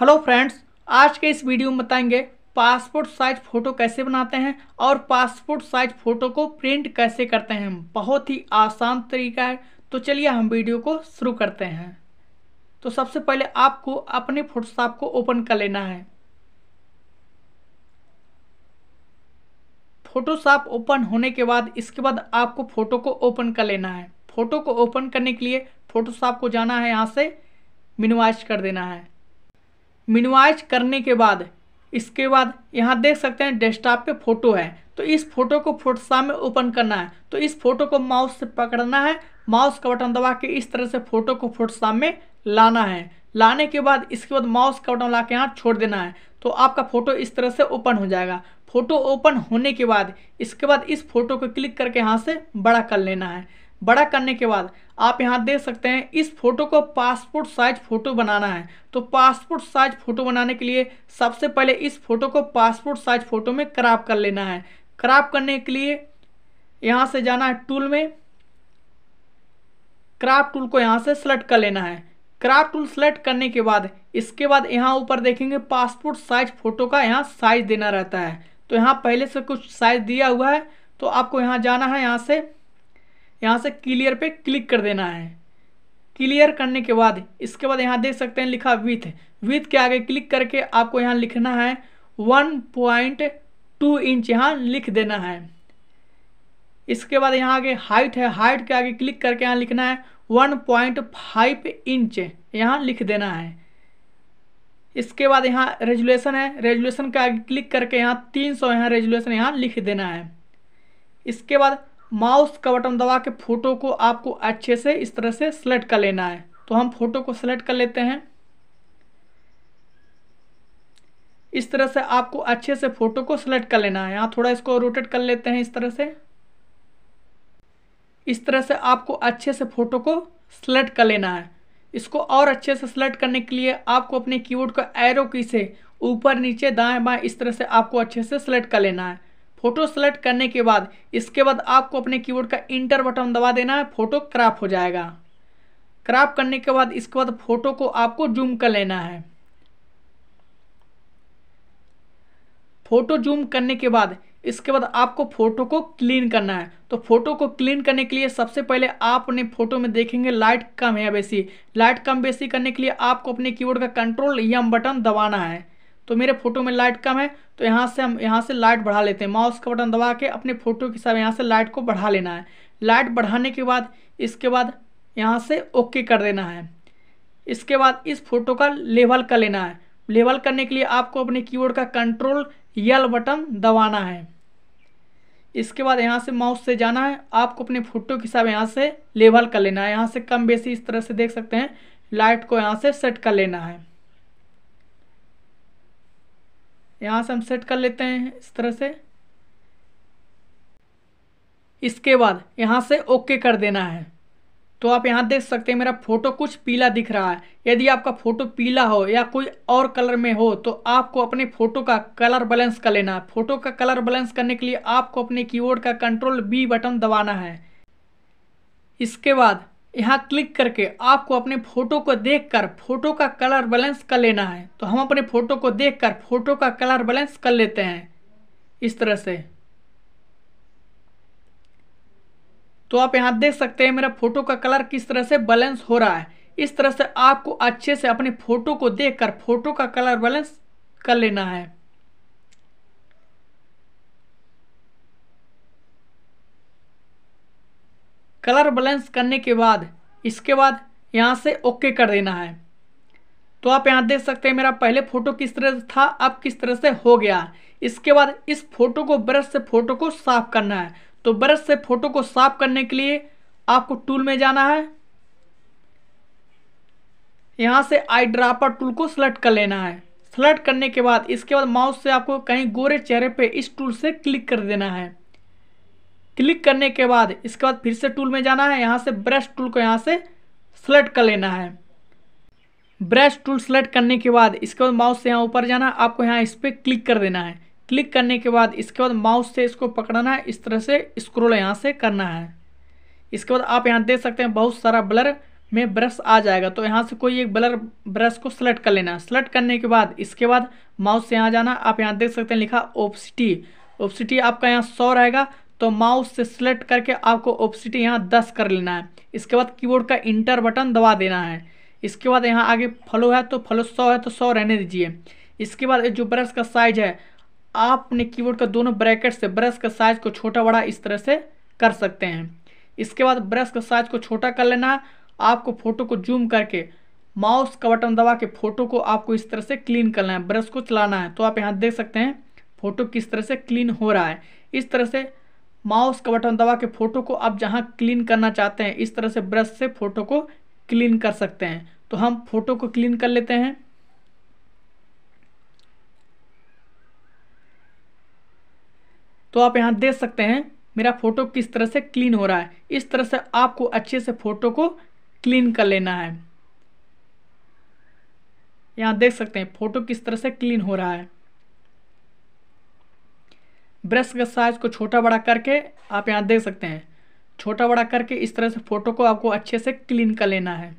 hello friends आज के इस वीडियो में बताएंगे पासपोर्ट साइज फ़ोटो कैसे बनाते हैं और पासपोर्ट साइज फ़ोटो को प्रिंट कैसे करते हैं बहुत ही आसान तरीका है तो चलिए हम वीडियो को शुरू करते हैं तो सबसे पहले आपको अपने फोटोशॉप को ओपन कर लेना है फोटोशॉप ओपन होने के बाद इसके बाद आपको फ़ोटो को ओपन कर लेना है फ़ोटो को ओपन करने के लिए फ़ोटोशॉप को जाना है यहाँ से मिनिमाइज कर देना है मिनिमाइज करने के बाद इसके बाद यहाँ देख सकते हैं डेस्कटॉप पे फोटो है तो इस फोटो को फोटोशॉप में ओपन करना है तो इस फोटो को माउस से पकड़ना है माउस का बटन दबा के इस तरह से फोटो को फोटोशॉप में लाना है लाने के बाद इसके बाद माउस का बटन ला के यहाँ छोड़ देना है तो आपका फ़ोटो इस तरह से ओपन हो जाएगा फ़ोटो ओपन होने के बाद इसके बाद इस फोटो को क्लिक करके यहाँ से बड़ा कर लेना है बड़ा करने के बाद आप यहाँ देख सकते हैं इस फोटो को पासपोर्ट साइज फ़ोटो बनाना है तो पासपोर्ट साइज फ़ोटो बनाने के लिए सबसे पहले इस फोटो को पासपोर्ट साइज फ़ोटो में क्राप कर लेना है क्राप करने के लिए यहाँ से जाना है टूल में क्राप टूल को यहाँ से सेलेक्ट कर लेना है क्राप टूल सेलेक्ट करने के बाद इसके बाद यहाँ ऊपर देखेंगे पासपोर्ट साइज फ़ोटो का यहाँ साइज़ देना रहता है तो यहाँ पहले से कुछ साइज़ दिया हुआ है तो आपको यहाँ जाना है यहाँ से यहाँ से क्लियर पे क्लिक कर देना है क्लियर करने के बाद इसके बाद यहाँ देख सकते हैं लिखा विथ विथ के आगे क्लिक करके आपको यहाँ लिखना है वन पॉइंट टू इंच यहाँ लिख देना है इसके बाद यहाँ आगे हाइट है हाइट के आगे क्लिक करके यहाँ लिखना है वन पॉइंट फाइव इंच यहाँ लिख देना है इसके बाद यहाँ रेजुलेशन है रेजुलेशन के आगे क्लिक करके यहाँ तीन सौ यहाँ रेजुलेशन यहाँ लिख देना है इसके बाद माउस का बटन दबा के फ़ोटो को आपको अच्छे से इस तरह से सेलेक्ट कर लेना है तो हम फ़ोटो को सेलेक्ट कर लेते हैं इस तरह से आपको अच्छे से फ़ोटो को सेलेक्ट कर लेना है यहाँ थोड़ा इसको रोटेट कर लेते हैं इस तरह से इस तरह से आपको अच्छे से फ़ोटो को सेलेक्ट कर लेना है इसको और अच्छे से सेलेक्ट करने के लिए आपको अपने कीबोर्ड का एरो की से ऊपर नीचे दाएं बाएं इस तरह से आपको अच्छे से सेलेक्ट कर लेना है फोटो सेलेक्ट करने के बाद इसके बाद आपको अपने कीबोर्ड का इंटर बटन दबा देना है फोटो क्राप हो जाएगा क्राप करने के बाद इसके बाद फोटो को आपको जूम कर लेना है फोटो जूम करने के बाद इसके बाद आपको फोटो को क्लीन करना है तो फोटो को क्लीन करने के लिए सबसे पहले आप अपने फोटो में देखेंगे लाइट कम है बेसी लाइट कम बेसी करने के लिए आपको अपने कीबोर्ड का कंट्रोल यम बटन दबाना है तो मेरे फोटो में लाइट कम है तो यहाँ से हम यहाँ से लाइट बढ़ा लेते हैं माउस का बटन दबा के अपने फोटो के हिसाब यहाँ से लाइट को बढ़ा लेना है लाइट बढ़ाने के बाद इसके बाद यहाँ से ओके कर देना है इसके बाद इस फोटो का लेवल कर लेना है लेवल करने के लिए आपको अपने की का कंट्रोल यल बटन दबाना है इसके बाद यहाँ से माउस से जाना है आपको अपने फोटो के हिसाब यहाँ से लेवल कर लेना है यहाँ से कम बेसी इस तरह से देख सकते हैं लाइट को यहाँ से सेट कर लेना है यहाँ से हम सेट कर लेते हैं इस तरह से इसके बाद यहाँ से ओके कर देना है तो आप यहाँ देख सकते हैं मेरा फ़ोटो कुछ पीला दिख रहा है यदि आपका फ़ोटो पीला हो या कोई और कलर में हो तो आपको अपने फ़ोटो का कलर बैलेंस कर लेना है फ़ोटो का कलर बैलेंस करने के लिए आपको अपने कीबोर्ड का कंट्रोल बी बटन दबाना है इसके बाद यहाँ क्लिक करके आपको अपने फ़ोटो को देखकर फ़ोटो का कलर बैलेंस कर लेना है तो हम अपने फ़ोटो को देखकर फ़ोटो का कलर बैलेंस कर लेते हैं इस तरह से तो आप यहाँ देख सकते हैं मेरा फ़ोटो का कलर किस तरह से बैलेंस हो रहा है इस तरह से आपको अच्छे से अपने फ़ोटो को देखकर फ़ोटो का कलर बैलेंस कर लेना है कलर बैलेंस करने के बाद इसके बाद यहाँ से ओके कर देना है तो आप यहाँ देख सकते हैं मेरा पहले फ़ोटो किस तरह से था अब किस तरह से हो गया इसके बाद इस फोटो को ब्रश से फ़ोटो को साफ़ करना है तो ब्रश से फ़ोटो को साफ़ करने के लिए आपको टूल में जाना है यहाँ से आई ड्रापर टूल को सेलेक्ट कर लेना है सेलेक्ट करने के बाद इसके बाद माउस से आपको कहीं गोरे चेहरे पे इस टूल से क्लिक कर देना है क्लिक करने के बाद इसके बाद फिर से टूल में जाना है यहाँ से ब्रश टूल को यहाँ से सेलेक्ट कर लेना है ब्रश टूल सेलेक्ट करने के बाद इसके बाद माउस से यहाँ ऊपर जाना है आपको यहाँ इस पर क्लिक कर देना है क्लिक करने के बाद इसके बाद माउस से इसको पकड़ना है इस तरह से स्क्रोल यहाँ से करना है इसके बाद आप यहाँ देख सकते हैं बहुत सारा ब्लर में ब्रश आ जाएगा तो यहाँ से कोई एक ब्लर ब्रश को सेलेक्ट कर लेना है सेलेक्ट करने के बाद इसके बाद माउस से यहाँ जाना आप यहाँ देख सकते हैं लिखा ओपसिटी ओपसिटी आपका यहाँ सौ रहेगा तो माउस से सिलेक्ट करके आपको ओपसिटी यहाँ दस कर लेना है इसके बाद कीबोर्ड का इंटर बटन दबा देना है इसके बाद यहाँ आगे फलो है तो फलो सौ है तो सौ रहने दीजिए इसके बाद जो ब्रश का साइज है आपने कीबोर्ड का दोनों ब्रैकेट से ब्रश का साइज को छोटा बड़ा इस तरह से कर सकते हैं इसके बाद ब्रश का साइज को छोटा कर लेना है आपको फ़ोटो को जूम करके माउस का बटन दबा के फ़ोटो को आपको इस तरह से क्लीन करना है ब्रश को चलाना है तो आप यहाँ देख सकते हैं फ़ोटो किस तरह से क्लीन हो रहा है इस तरह से माउस का बटन दबा के फ़ोटो को आप जहाँ क्लीन करना चाहते हैं इस तरह से ब्रश से फ़ोटो को क्लीन कर सकते हैं तो हम फ़ोटो को क्लीन कर लेते हैं तो आप यहाँ देख सकते हैं मेरा फ़ोटो किस तरह से क्लीन हो रहा है इस तरह से आपको अच्छे से फ़ोटो को क्लीन कर लेना है यहाँ देख सकते हैं फ़ोटो किस तरह से क्लीन हो रहा है ब्रश के साइज को छोटा बड़ा करके आप यहाँ देख सकते हैं छोटा बड़ा करके इस तरह से फ़ोटो को आपको अच्छे से क्लीन कर लेना है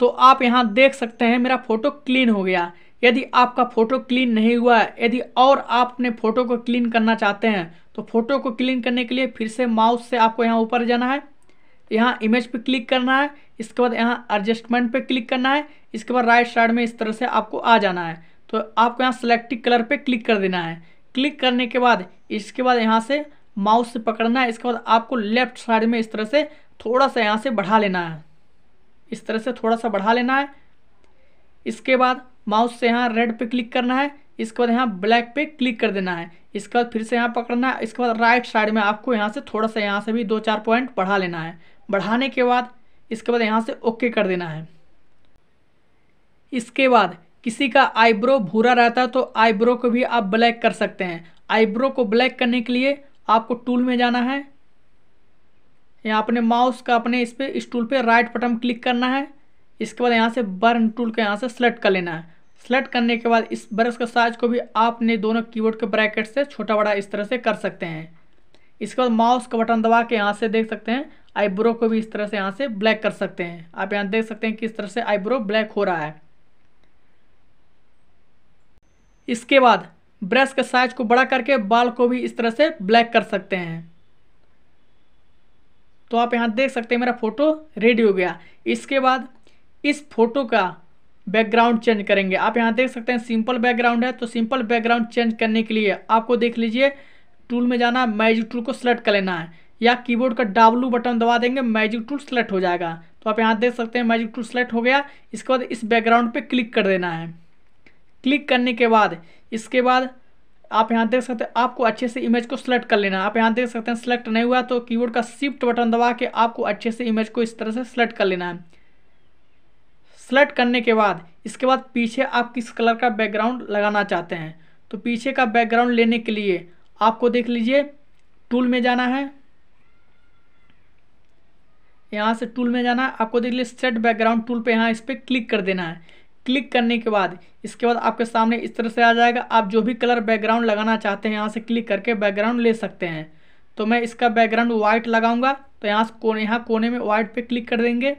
तो आप यहाँ देख सकते हैं मेरा फ़ोटो क्लीन हो गया यदि आपका फ़ोटो क्लीन नहीं हुआ है यदि और आप अपने फ़ोटो को क्लीन करना चाहते हैं तो फ़ोटो को क्लीन करने के लिए फिर से माउस से आपको यहाँ ऊपर जाना है यहाँ इमेज पे क्लिक करना है इसके बाद यहाँ एडजस्टमेंट पे क्लिक करना है इसके बाद राइट साइड में इस तरह से आपको आ जाना है तो आपको यहाँ सेलेक्टिव कलर पे क्लिक कर देना है क्लिक करने के बाद इसके बाद यहाँ से माउस से पकड़ना है इसके बाद आपको लेफ्ट साइड में इस तरह से थोड़ा सा यहाँ से बढ़ा लेना है इस तरह से थोड़ा सा बढ़ा लेना है इसके बाद माउस से यहाँ रेड पे क्लिक करना है इसके बाद यहाँ ब्लैक पे क्लिक कर देना है इसके बाद फिर से यहाँ पकड़ना है इसके बाद राइट साइड में आपको यहाँ से थोड़ा सा यहाँ से भी दो चार पॉइंट बढ़ा लेना है बढ़ाने के बाद इसके बाद यहाँ से ओके कर देना है इसके बाद किसी का आईब्रो भूरा रहता है तो आईब्रो को भी आप ब्लैक कर सकते हैं आईब्रो को ब्लैक करने के लिए आपको टूल में जाना है यहाँ अपने माउस का अपने इस पर इस टूल पर राइट बटन क्लिक करना है इसके बाद यहाँ से बर्न टूल को यहाँ से सेलेक्ट कर लेना है सेलेक्ट करने के बाद इस ब्रश के साइज को भी आपने दोनों कीबोर्ड के ब्रैकेट से छोटा बड़ा इस तरह से कर सकते हैं इसके बाद माउस का बटन दबा के यहाँ से देख सकते हैं आईब्रो को भी इस तरह से यहाँ से ब्लैक कर सकते हैं आप यहाँ देख सकते हैं किस तरह से आईब्रो ब्लैक हो रहा है इसके बाद ब्रश के साइज को बड़ा करके बाल को भी इस तरह से ब्लैक कर सकते हैं तो आप यहाँ देख सकते हैं मेरा फ़ोटो रेडी हो गया इसके बाद इस फोटो का बैकग्राउंड चेंज करेंगे आप यहाँ देख सकते हैं सिंपल बैकग्राउंड है तो सिंपल बैकग्राउंड चेंज करने के लिए आपको देख लीजिए टूल में जाना मैजिक टूल को सेलेक्ट कर लेना है या कीबोर्ड का डब्लू बटन दबा देंगे मैजिक टूल सेलेक्ट हो जाएगा तो आप यहाँ देख सकते हैं मैजिक टूल सेलेक्ट हो गया इसके बाद इस बैकग्राउंड पे क्लिक कर देना है क्लिक करने के बाद इसके बाद आप यहाँ देख सकते हैं आपको अच्छे से इमेज को सिलेक्ट कर लेना आप यहाँ देख सकते हैं सिलेक्ट नहीं हुआ तो कीबोर्ड का शिफ्ट बटन दबा के आपको अच्छे से इमेज को इस तरह से सिलेक्ट कर लेना है सेलेक्ट करने के बाद इसके बाद पीछे आप किस कलर का बैकग्राउंड लगाना चाहते हैं तो पीछे का बैकग्राउंड लेने के लिए आपको देख लीजिए टूल में जाना है यहाँ से टूल में जाना है आपको देख लीजिए सेट बैकग्राउंड टूल पे यहाँ इस पर क्लिक कर देना है क्लिक करने के बाद इसके बाद आपके सामने इस तरह से आ जाएगा आप जो भी कलर बैकग्राउंड लगाना चाहते हैं यहाँ से क्लिक करके बैकग्राउंड ले सकते हैं तो मैं इसका बैकग्राउंड वाइट लगाऊंगा तो यहाँ से कोने यहाँ कोने में वाइट पे क्लिक कर देंगे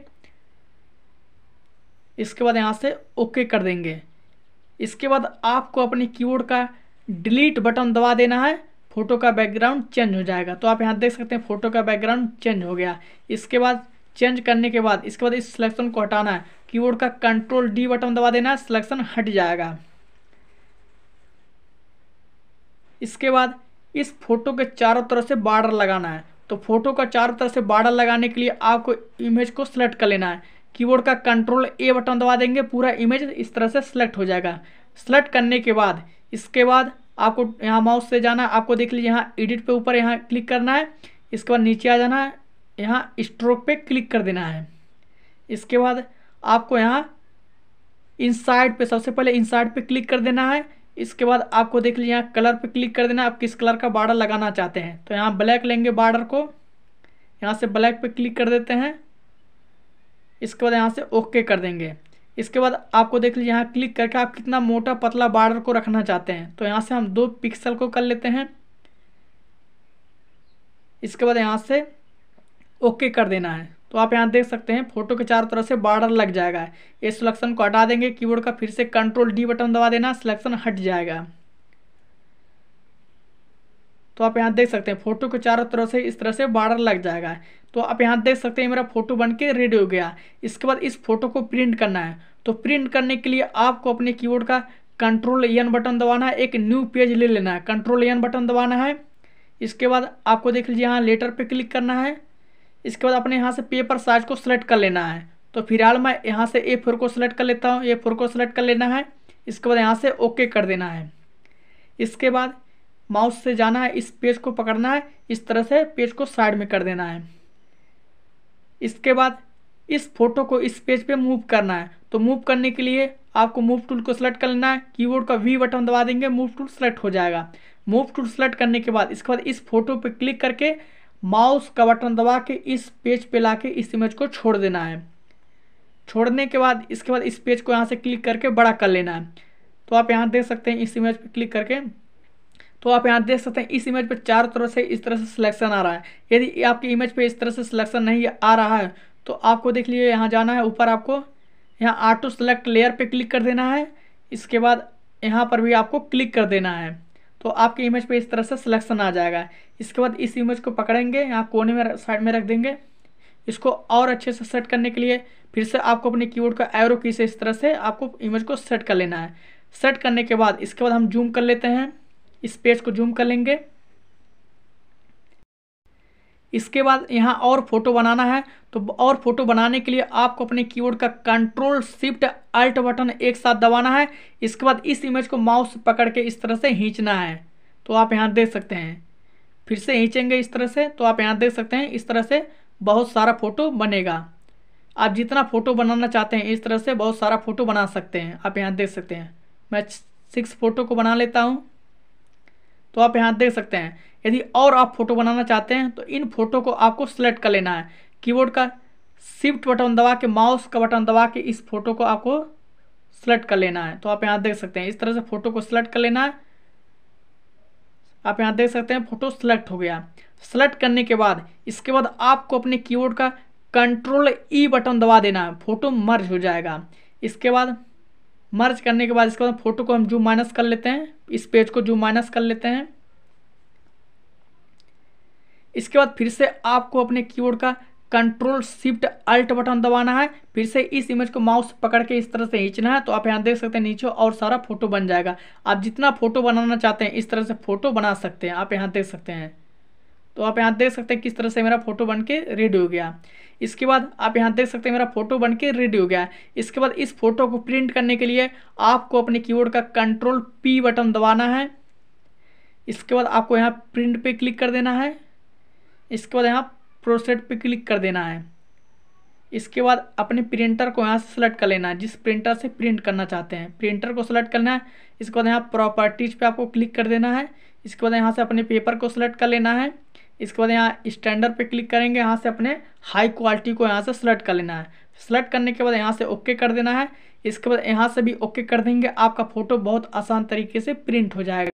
इसके बाद यहाँ से ओके कर देंगे इसके बाद आपको अपने कीबोर्ड का डिलीट बटन दबा देना है फ़ोटो का बैकग्राउंड चेंज हो जाएगा तो आप यहाँ देख सकते हैं फ़ोटो का बैकग्राउंड चेंज हो गया इसके बाद चेंज करने के बाद इसके बाद इस सिलेक्शन को हटाना है कीबोर्ड का कंट्रोल डी बटन दबा देना है सिलेक्शन हट जाएगा इसके बाद इस फोटो के चारों तरफ से बार्डर लगाना है तो फोटो का चारों तरफ से बार्डर लगाने के लिए आपको इमेज को सिलेक्ट कर लेना है कीबोर्ड का कंट्रोल ए बटन दबा देंगे पूरा इमेज इस तरह से सिलेक्ट हो जाएगा सिलेक्ट करने के बाद इसके बाद आपको यहाँ माउस से जाना है आपको देख लीजिए यहाँ एडिट पे ऊपर यहाँ क्लिक करना है इसके बाद नीचे आ जाना है यहाँ स्ट्रोक पे क्लिक कर देना है इसके बाद आपको यहाँ इनसाइड पे सबसे पहले इनसाइड पे क्लिक कर देना है इसके बाद आपको देख लीजिए यहाँ कलर पे क्लिक कर देना है आप किस कलर का बार्डर लगाना चाहते हैं तो यहाँ ब्लैक लेंगे बार्डर को यहाँ से ब्लैक पे क्लिक कर देते हैं इसके बाद यहाँ से ओके कर देंगे इसके बाद आपको देख लीजिए यहाँ क्लिक करके आप कितना मोटा पतला बार्डर को रखना चाहते हैं तो यहाँ से हम दो पिक्सल को कर लेते हैं इसके बाद यहाँ से ओके कर देना है तो आप यहाँ देख सकते हैं फोटो के चारों तरफ से बॉर्डर लग जाएगा इस सिलेक्शन को हटा देंगे कीबोर्ड का फिर से कंट्रोल डी बटन दबा देना सिलेक्शन हट जाएगा तो आप यहाँ देख सकते हैं फोटो के चारों तरफ से इस तरह से बॉर्डर लग जाएगा तो आप यहाँ देख सकते हैं मेरा फोटो बन के रेडी हो गया इसके बाद इस फोटो को प्रिंट करना है तो प्रिंट करने के लिए आपको अपने कीबोर्ड का कंट्रोल एन बटन दबाना है एक न्यू पेज ले लेना है कंट्रोल एन बटन दबाना है इसके बाद आपको देख लीजिए यहाँ लेटर पे क्लिक करना है इसके बाद अपने यहाँ से पेपर साइज को सिलेक्ट कर लेना है तो फिलहाल मैं यहाँ से ए फोर को सिलेक्ट कर लेता हूँ ए फोर को सिलेक्ट कर लेना है इसके बाद यहाँ से ओके कर देना है इसके बाद माउस से जाना है इस पेज को पकड़ना है इस तरह से पेज को साइड में कर देना है इसके बाद इस फोटो को इस पेज पे मूव करना है तो मूव करने के लिए आपको मूव टूल को सिलेक्ट कर लेना है कीबोर्ड का वी बटन दबा देंगे मूव टूल सेलेक्ट हो जाएगा मूव टूल सेलेक्ट करने के बाद इसके बाद इस फोटो पर क्लिक करके माउस का बटन दबा के इस पेज पे ला के इस इमेज को छोड़ देना है छोड़ने के बाद इसके बाद इस पेज को यहाँ से क्लिक करके बड़ा कर लेना है तो आप यहाँ देख सकते हैं इस इमेज पर क्लिक करके तो आप यहाँ देख सकते हैं इस इमेज पर चारों तरफ से इस तरह से सिलेक्शन आ रहा है यदि आपकी इमेज पर इस तरह से सिलेक्शन नहीं आ रहा है तो आपको देख लीजिए यहाँ जाना है ऊपर आपको यहाँ आटो सेलेक्ट लेयर पे क्लिक कर देना है इसके बाद यहाँ पर भी आपको क्लिक कर देना है तो आपके इमेज पे इस तरह से सिलेक्शन आ जाएगा इसके बाद इस इमेज को पकड़ेंगे यहाँ कोने में साइड में रख देंगे इसको और अच्छे से सेट करने के लिए फिर से आपको अपने की का एरो की से इस तरह से आपको इमेज को सेट कर लेना है सेट करने के बाद इसके बाद हम जूम कर लेते हैं इस पेज को जूम कर लेंगे इसके बाद यहाँ और फोटो बनाना है तो और फोटो बनाने के लिए आपको अपने कीबोर्ड का कंट्रोल शिफ्ट अल्ट बटन एक साथ दबाना है इसके बाद इस इमेज को माउस पकड़ के इस तरह से खींचना है तो आप यहाँ देख सकते हैं फिर से खींचेंगे इस तरह से तो आप यहाँ देख सकते हैं इस तरह से बहुत सारा फोटो बनेगा आप जितना फ़ोटो बनाना चाहते हैं इस तरह से बहुत सारा फ़ोटो बना सकते हैं आप यहाँ देख सकते हैं मैं सिक्स फ़ोटो को बना लेता हूँ तो आप यहाँ देख सकते हैं यदि और आप फोटो बनाना चाहते हैं तो इन फोटो को आपको सेलेक्ट कर लेना है कीबोर्ड का शिफ्ट बटन दबा के माउस का बटन दबा के इस फोटो को आपको सेलेक्ट कर लेना है तो आप यहाँ देख सकते हैं इस तरह से फ़ोटो को सिलेक्ट कर लेना है आप यहाँ देख सकते हैं फ़ोटो सेलेक्ट हो गया सेलेक्ट करने के बाद इसके बाद आपको अपने कीबोर्ड का कंट्रोल ई बटन दबा देना है फ़ोटो मर्ज हो जाएगा इसके बाद मर्ज करने के बाद इसके बाद फोटो को हम जूम माइनस कर लेते हैं इस पेज को जूम माइनस कर लेते हैं इसके बाद फिर से आपको अपने कीबोर्ड का कंट्रोल शिफ्ट अल्ट बटन दबाना है फिर से इस इमेज को माउस पकड़ के इस तरह से खींचना है तो आप यहाँ देख सकते हैं नीचे और सारा फोटो बन जाएगा आप जितना फोटो बनाना चाहते हैं इस तरह से फोटो बना सकते हैं आप यहाँ देख सकते हैं तो आप यहाँ देख सकते हैं किस तरह से मेरा फोटो बन के रेडी हो गया इसके बाद आप यहाँ देख सकते हैं मेरा फोटो बन के रेडी हो गया इसके बाद इस फोटो को प्रिंट करने के लिए आपको अपने कीबोर्ड का कंट्रोल पी बटन दबाना है इसके बाद आपको यहाँ प्रिंट पे क्लिक कर देना है इसके बाद यहाँ प्रोसेट पे क्लिक कर देना है इसके बाद अपने प्रिंटर को यहाँ से सेलेक्ट कर लेना है जिस प्रिंटर से प्रिंट करना चाहते हैं प्रिंटर को सेलेक्ट करना है इसके बाद यहाँ प्रॉपर्टीज़ पे आपको क्लिक कर देना है इसके बाद यहाँ से अपने पेपर को सेलेक्ट कर लेना है इसके बाद यहाँ स्टैंडर्ड पे क्लिक करेंगे यहाँ से अपने हाई क्वालिटी को यहाँ से सेलेक्ट कर लेना है सेलेक्ट करने के बाद यहाँ से ओके कर देना है इसके बाद यहाँ से भी ओके कर देंगे आपका फ़ोटो बहुत आसान तरीके से प्रिंट हो जाएगा